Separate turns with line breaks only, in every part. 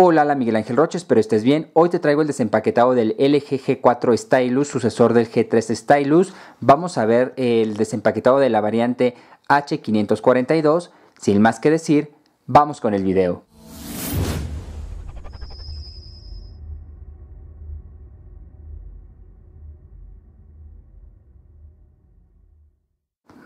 Hola, la Miguel Ángel Roches, espero estés bien. Hoy te traigo el desempaquetado del LG G4 Stylus, sucesor del G3 Stylus. Vamos a ver el desempaquetado de la variante H542. Sin más que decir, vamos con el video.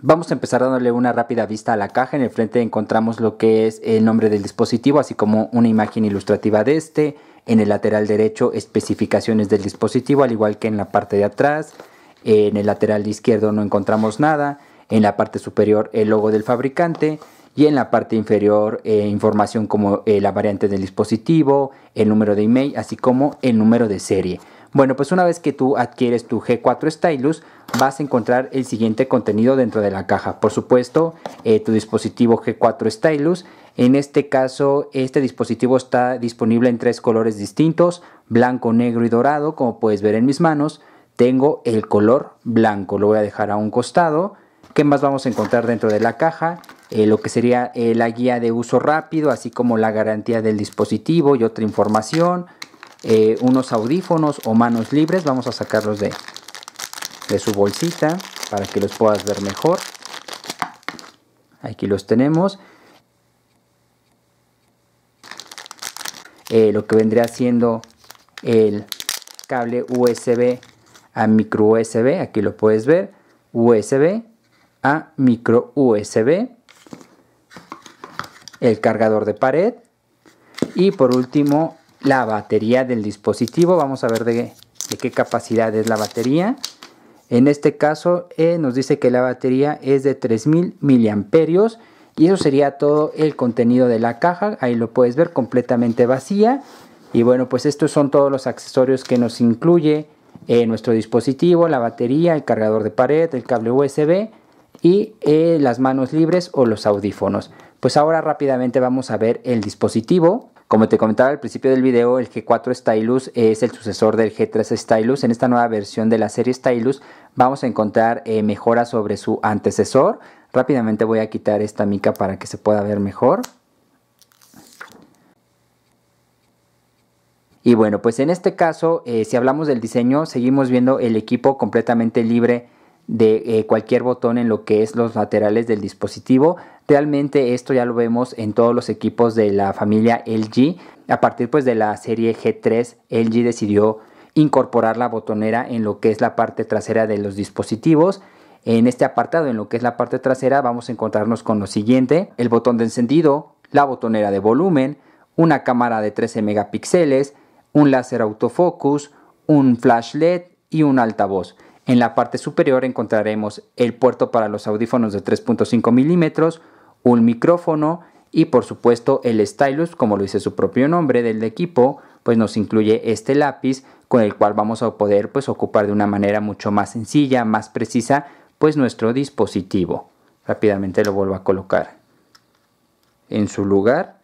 Vamos a empezar dándole una rápida vista a la caja. En el frente encontramos lo que es el nombre del dispositivo, así como una imagen ilustrativa de este. En el lateral derecho, especificaciones del dispositivo, al igual que en la parte de atrás. En el lateral izquierdo no encontramos nada. En la parte superior, el logo del fabricante. Y en la parte inferior, eh, información como eh, la variante del dispositivo, el número de email, así como el número de serie. Bueno, pues una vez que tú adquieres tu G4 Stylus, vas a encontrar el siguiente contenido dentro de la caja. Por supuesto, eh, tu dispositivo G4 Stylus. En este caso, este dispositivo está disponible en tres colores distintos, blanco, negro y dorado, como puedes ver en mis manos. Tengo el color blanco, lo voy a dejar a un costado. ¿Qué más vamos a encontrar dentro de la caja? Eh, lo que sería eh, la guía de uso rápido, así como la garantía del dispositivo y otra información. Eh, unos audífonos o manos libres. Vamos a sacarlos de, su bolsita para que los puedas ver mejor. Aquí los tenemos. Eh, lo que vendría siendo el cable USB a micro USB, aquí lo puedes ver, USB a micro USB, el cargador de pared y por último la batería del dispositivo. Vamos a ver de, qué capacidad es la batería. En este caso eh, nos dice que la batería es de 3000 miliamperios y eso sería todo el contenido de la caja. Ahí lo puedes ver completamente vacía. Y bueno, pues estos son todos los accesorios que nos incluye eh, nuestro dispositivo, la batería, el cargador de pared, el cable USB y eh, las manos libres o los audífonos. Pues ahora rápidamente vamos a ver el dispositivo. Como te comentaba al principio del video, el G4 Stylus es el sucesor del G3 Stylus. En esta nueva versión de la serie Stylus vamos a encontrar eh, mejoras sobre su antecesor. Rápidamente voy a quitar esta mica para que se pueda ver mejor. Y bueno, pues en este caso, eh, si hablamos del diseño, seguimos viendo el equipo completamente libre de eh, cualquier botón en lo que es los laterales del dispositivo. Realmente esto ya lo vemos en todos los equipos de la familia LG. A partir pues de la serie G3, LG decidió incorporar la botonera en lo que es la parte trasera de los dispositivos. En este apartado, en lo que es la parte trasera, vamos a encontrarnos con lo siguiente, el botón de encendido, la botonera de volumen, una cámara de 13 megapíxeles, un láser autofocus, un flash LED y un altavoz. En la parte superior encontraremos el puerto para los audífonos de 3.5 milímetros, un micrófono y por supuesto el stylus, como lo dice su propio nombre del equipo, pues nos incluye este lápiz con el cual vamos a poder pues ocupar de una manera mucho más sencilla, más precisa, pues nuestro dispositivo. Rápidamente lo vuelvo a colocar en su lugar.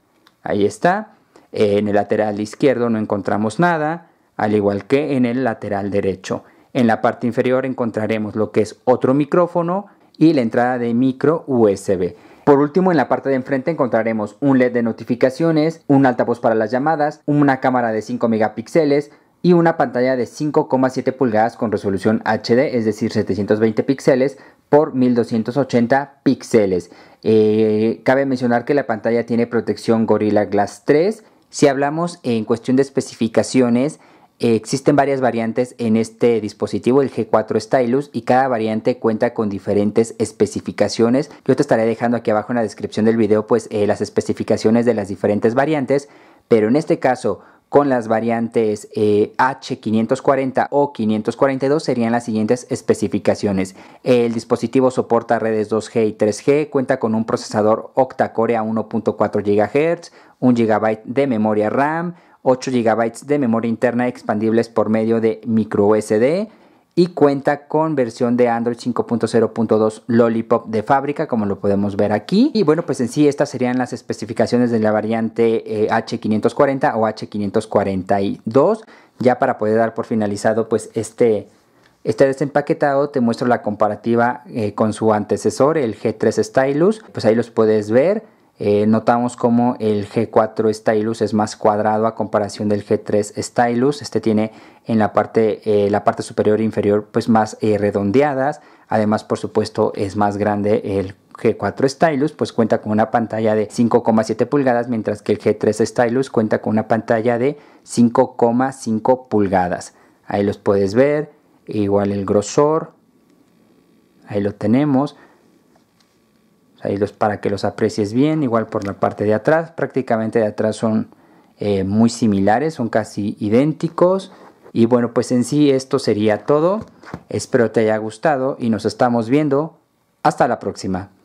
Ahí está. Eh, en el lateral izquierdo no encontramos nada, al igual que en el lateral derecho. En la parte inferior encontraremos lo que es otro micrófono y la entrada de micro USB. Por último, en la parte de enfrente encontraremos un LED de notificaciones, un altavoz para las llamadas, una cámara de 5 megapíxeles, y una pantalla de 5,7 pulgadas con resolución HD, es decir, 720 píxeles por 1280 píxeles. Eh, cabe mencionar que la pantalla tiene protección Gorilla Glass 3. Si hablamos en cuestión de especificaciones, eh, existen varias variantes en este dispositivo, el G4 Stylus, y cada variante cuenta con diferentes especificaciones. Yo te estaré dejando aquí abajo en la descripción del video pues eh, las especificaciones de las diferentes variantes, pero en este caso con las variantes H540 eh, o 542 serían las siguientes especificaciones. El dispositivo soporta redes 2G y 3G, cuenta con un procesador octa-core a 1.4 GHz, 1 GB de memoria RAM, 8 GB de memoria interna expandibles por medio de microSD, y cuenta con versión de Android 5.0.2 Lollipop de fábrica, como lo podemos ver aquí. Y bueno, pues en sí estas serían las especificaciones de la variante H540 eh, o H542. Ya para poder dar por finalizado pues este, este desempaquetado te muestro la comparativa eh, con su antecesor, el G3 Stylus. Pues ahí los puedes ver. Eh, notamos como el G4 Stylus es más cuadrado a comparación del G3 Stylus. Este tiene en la parte, eh, la parte superior e inferior pues más eh, redondeadas. Además, por supuesto, es más grande el G4 Stylus, pues cuenta con una pantalla de 5,7 pulgadas, mientras que el G3 Stylus cuenta con una pantalla de 5,5 pulgadas. Ahí los puedes ver, igual el grosor, ahí lo tenemos los, para que los aprecies bien, igual por la parte de atrás, prácticamente de atrás son eh, muy similares, son casi idénticos. Y bueno, pues en sí esto sería todo. Espero te haya gustado y nos estamos viendo. Hasta la próxima.